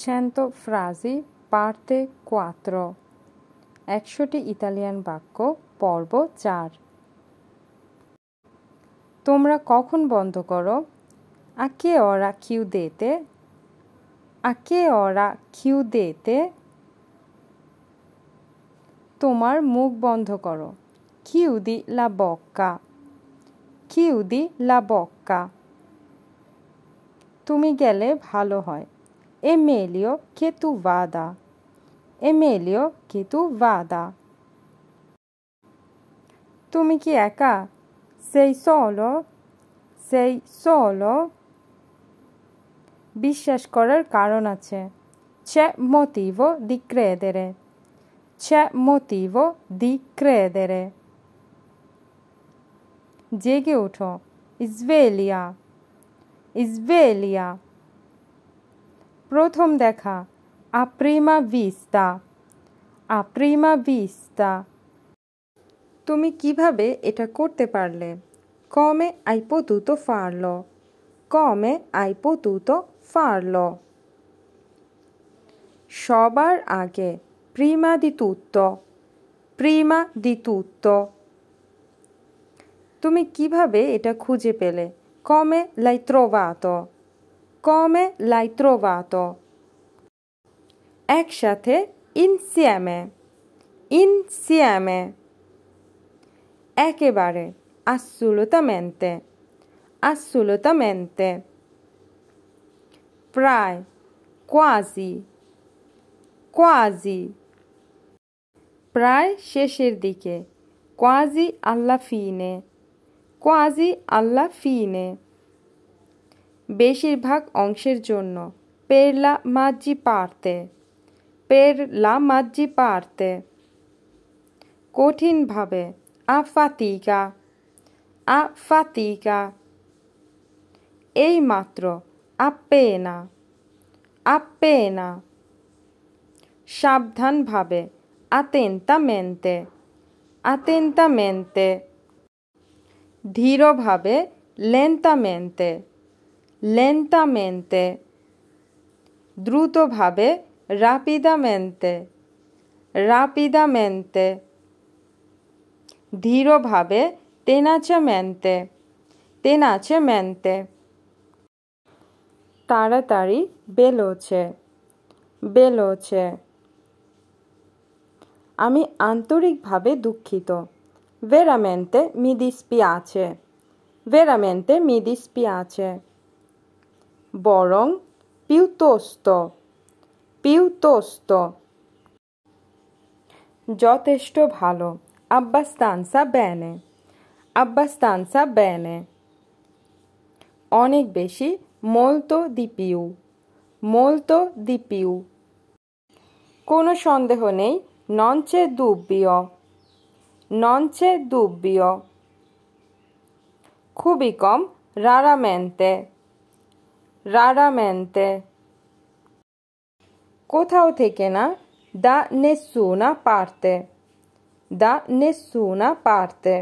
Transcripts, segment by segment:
cento frasi parte quattro একশোটি Italian বাক্য পর্ব চার তোমরা কখন বন্ধ করো আকে অরা কিউ দেতে আকে অরা কিউ দেতে তোমার মুখ বন্ধ করো কিউ দি লা বক্কা কিউ দি লা বক্কা তুমি গেলে ভালো হয় è meglio che tu vada. È meglio che tu vada. তুমি কি একা সেই সলো সেই সলো বিশ্বাস করার কারণ আছে C'è motivo di credere. C'è motivo di credere. জেগে ওঠো ইসভেলিয়া ইসভেলিয়া প্রথম দেখা আপ্রিমা ভিস্তা আপ্রিমা ভিস্তা তুমি কিভাবে এটা করতে পারলে কমে আইপো potuto ফারল কমে আইপো potuto ফারল সবার আগে প্রিমা di প্রিমা di তুমি কিভাবে এটা খুঁজে পেলে কমে লাই trovato Come l'hai trovato? একসাথে insieme insieme একেবারে assolutamente assolutamente প্রায় quasi quasi প্রায় শেষের দিকে quasi alla fine quasi alla fine বেশিরভাগ অংশের জন্য পেরলা মাজি পারতে পের লা পারতে কঠিনভাবে আ ফাতিকা আ ফাতিকা এই মাত্র আপে না সাবধানভাবে আতেন্তা আতেন্তা মেনতে ধীরভাবে লেন্তা মেনতে lentamente দ্রুতভাবে rapidamente rapidamente ধীরভাবে tenacemente tenacemente তাড়াতাড়ি বেলোছে বেলোছে আমি আন্তরিকভাবে দুঃখিত veramente mi dispiace veramente mi dispiace বরং পিউতস্ত পিউতস্ত যথেষ্ট ভালো আব্বাস তানসা ব্যানে আব্বাস্তানসা ব্যানে অনেক বেশি মোলতো দিপিউ মোলতো দিপিউ কোনো সন্দেহ নেই নঞ্চে দুব্বিয় নঞ্চে দুব্বিয় খুবই কম রারামেন্তে raramente কোথাও থেকে না da nessuna parte da nessuna parte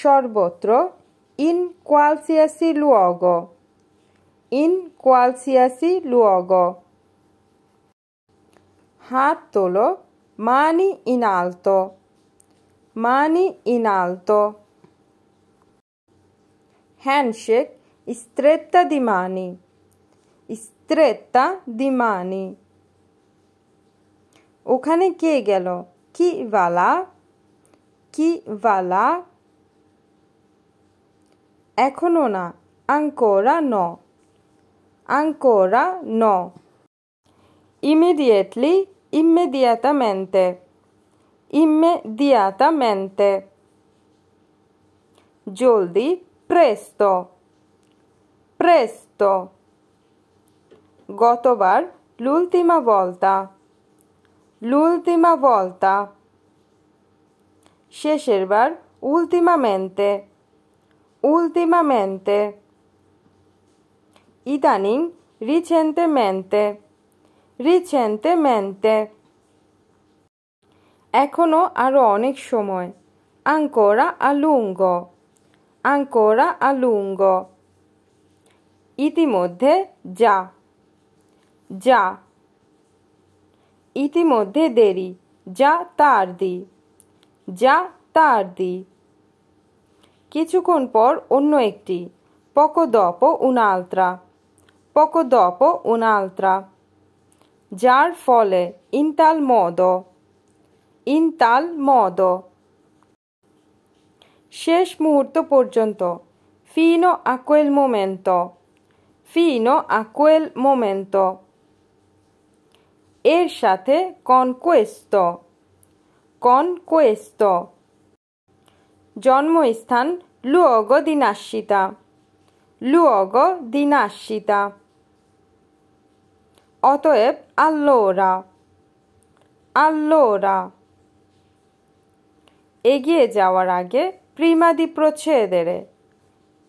সর্বত্র in qualsiasi luogo in qualsiasi luogo হাত mani in alto mani in alto handshake stretta di mani, stretta di mani. ওখানে কে গেল কি ওয়ালা কি ওয়ালা এখনো না আঙ্কোরা ন আঙ্কোরা ন ইমিডিয়েটলি ইমিডিয়াতামেন্টে ইমিডিয়াতামেন্টে জলদি presto presto. Gotobar, l'ultima volta. L'ultima volta. শেষের বার ultimamente. Ultimamente. Idanin, recentemente. Recentemente. এখনো আরও অনেক সময় ancora a lungo, ancora a lungo. ইতিমধ্যে যা যা ইতিমধ্যে দেরি যা তার দি যা তার দি কিছুক্ষণ পর অন্য একটি পকো দপ উনালত্রা পকো দপ উনালত্রা যার ফলে ইনতাল মদ ইনতাল মদ শেষ মুহূর্ত পর্যন্ত Fino a quel momento fino a quel momento. Esciate con questo. Con questo. Jonnmosthan luogo di nascita. Luogo di nascita. Otoeb, allora allora এগিয়ে যাওয়ার আগে prima di procedere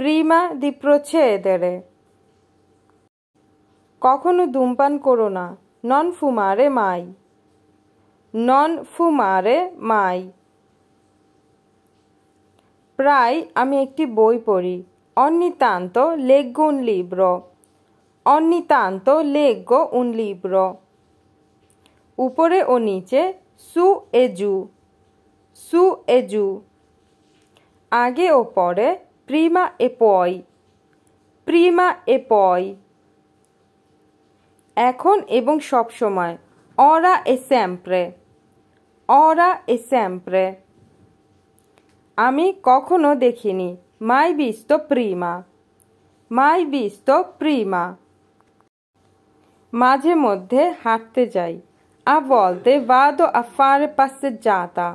prima di procedere কখনো ধূমপান করো না নন ফুমারে মাই নন ফুমারে মাই প্রায় আমি একটি বই পড়ি অনিতান্ত লেগ্য উন লিব্র অনিতান্ত লেগ্য উন লিব্র উপরে ও নিচে সু এজু সু এজু আগে ও পরে প্রিমা পয় প্রিমা এ পয় এখন এবং সব সময় অরা এ স্যাম্প্রে অরা এ স্যাম্প্রে আমি কখনো দেখিনি মাই বিস্ত প্রিমা মাই বিস্ত প্রিমা মাঝে মধ্যে হাঁটতে যাই আ বলতে বাদ ও আফারে পাশে যাতা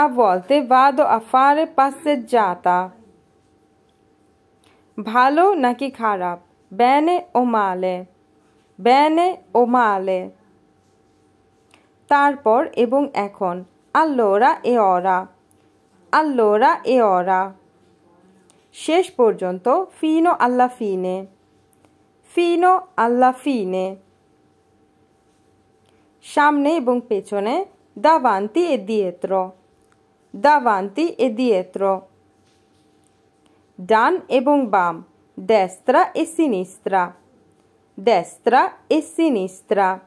আ বলতে বাদ ও আফারে পাশে যাতা ভালো নাকি খারাপ ব্যানে ও মালে bene o male তারপর এবং এখন আল্লোরা এ অরা আল্লোরা এ অরা শেষ পর্যন্ত ফিনো আল্লা ফিনে ফিনো আল্লা ফিনে সামনে এবং পেছনে দাভান্তি এ দিয়েত্র দাভান্তি এ দিয়েত্র ডান এবং বাম destra e sinistra. destra e sinistra.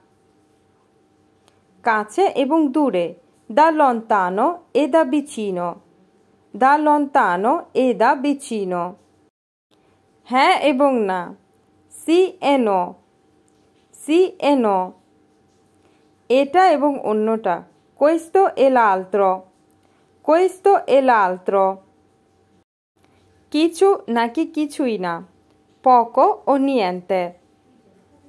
Kace ebong dure, da lontano e da vicino. Da lontano e da vicino. He হ্যাঁ এবং না সি এনো সি এনো এটা এবং অন্যটা কৈস্তো এলা আলত্র কৈস্তো এলা আলত্র কিছু নাকি কিছুই kichuina. Poco o niente.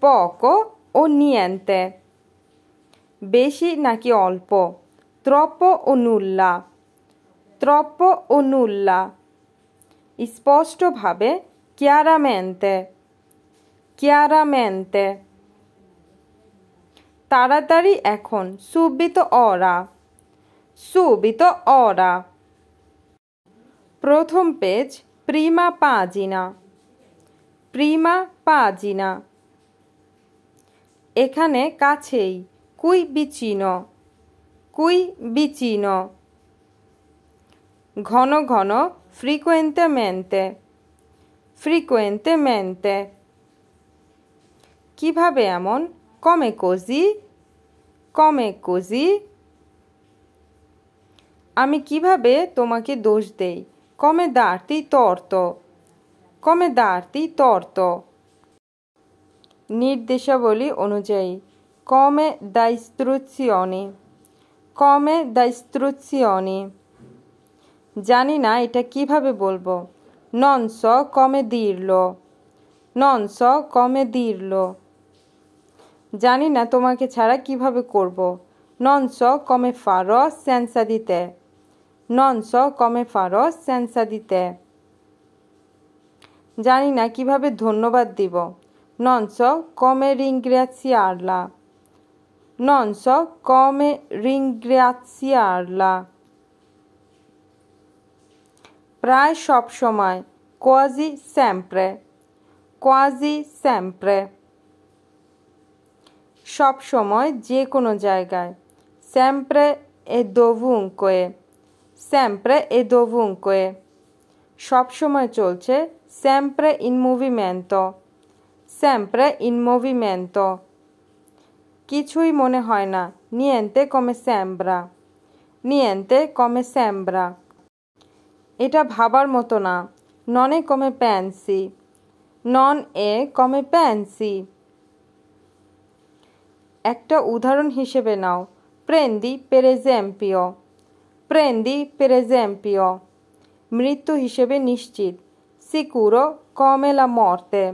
poco o niente. Beshi naki olpo. troppo o nulla troppo o nulla Isposto bhabe chiaramente chiaramente Taratari এখন subito ora subito ora Prothom page. prima pagina prima pagina এখানে কাছেই কুই বিচিন কুই বিচিন ঘন ঘন মেনতে ফ্রিকুয়েন্টে মেনতে কিভাবে এমন কমে কোজি কমে কোজি আমি কিভাবে তোমাকে দোষ দেই কমে দাঁড়তি তর্ত কমে দাঁড়তি তর্ত নির্দেশাবলী অনুযায়ী কমে দায়িস্ত্রুৎসিয়নে কমে দায়িস্ত্রুৎসিয়নে জানি না এটা কিভাবে বলবো নন স কমে দীর্ল নন স কমে দীর্ল জানি না তোমাকে ছাড়া কিভাবে করব নন স কমে ফারো সেন্সা দিতে নন স কমে ফারো সেন্সা দিতে জানি না কিভাবে ধন্যবাদ দিব Non so come ringraziarla. Non so come ringraziarla. প্রায় shop সময় quasi sempre quasi sempre Shop সময় যে কোনো জায়গায় sempre e dovunque sempre e dovunque Shop সময় cholce. sempre in movimento sempre in movimento. কিছুই মনে হয় না নিয়েন্তে কমে স্যাম্ব্রা নিয়েন্তে কমে স্যাম্ব্রা এটা ভাবার মতো না ননে কমে প্যান্সি নন এ কমে প্যান্সি একটা উদাহরণ হিসেবে নাও প্রেন্দি পেরেজেম্পিও প্রেন্দি পেরেজেম্পিও মৃত্যু হিসেবে নিশ্চিত সিকুরো কমে লা মর্তে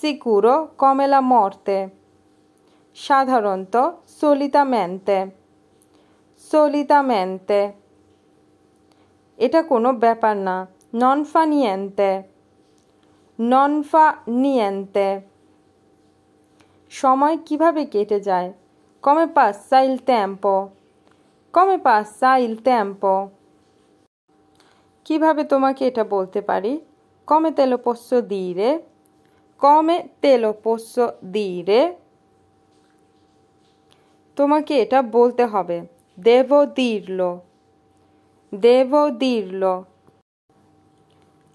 sicuro come la morte. সাধারণত solitamente solitamente এটা কোনো ব্যাপার না নন ফা নিয়েন্তে নন ফা নিয়েন্তে সময় কিভাবে কেটে যায় কমে পাসা ইল tempo কমে পাসা ইল tempo কিভাবে তোমাকে এটা বলতে পারি কমে তেলো দিই রে Come te lo posso dire? তোমাকে এটা বলতে হবে দেবো দিরলো দেবো দিরলো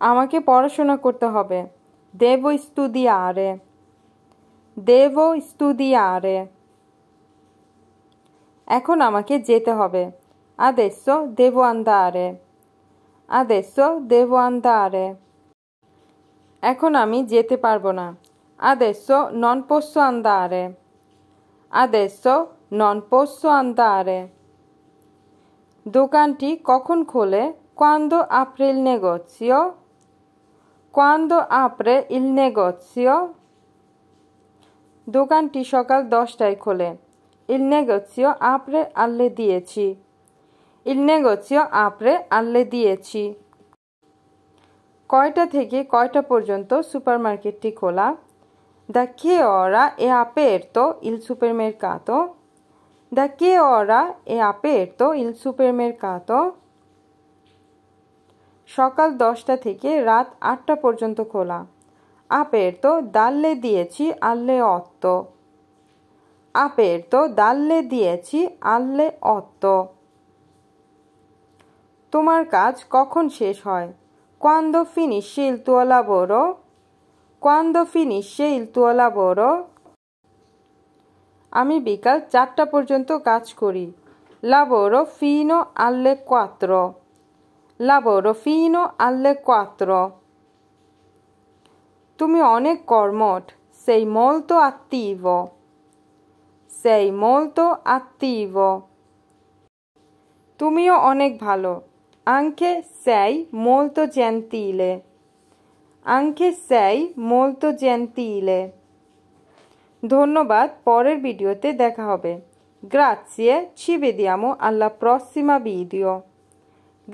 আমাকে পড়াশোনা করতে হবে দেবো স্তুদিয়ারে দেবো স্তুদিয়ারে এখন আমাকে যেতে হবে adesso devo andare adesso devo andare এখন আমি যেতে পারবো না adesso non posso andare adesso non posso andare দোকানটি কখন খোলে quando apre il negozio quando apre il negozio দোকানটি সকাল দশটায় খোলে il negozio apre alle 10 il negozio apre alle 10 কয়টা থেকে কয়টা পর্যন্ত সুপার মার্কেটটি খোলা কে অরা এ Da che ora কাতো দ্য কে অরা এ আপে ora তো ইল il কাতো সকাল দশটা থেকে রাত আটটা পর্যন্ত খোলা আপের তো ডাললে দিয়েছি আল্লে অত্ত আপের তো ডাললে দিয়েছি আল্লে অত্ত তোমার কাজ কখন শেষ হয় Quando finisce il tuo lavoro? Quando finisce il tuo lavoro? আমি বিকাল চারটা পর্যন্ত কাজ করি লাবোরো ফিনো আল্লে কোয়াত্র লাবোরো ফিনো আল্লে কোয়াত্র তুমি অনেক কর্মঠ সেই molto attivo সেই molto attivo তুমিও অনেক ভালো Anche sei molto gentile. Anche sei molto gentile. ধন্যবাদ পরের ভিডিওতে দেখা হবে grazie ci vediamo alla prossima video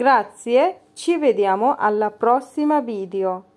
grazie ci vediamo alla prossima video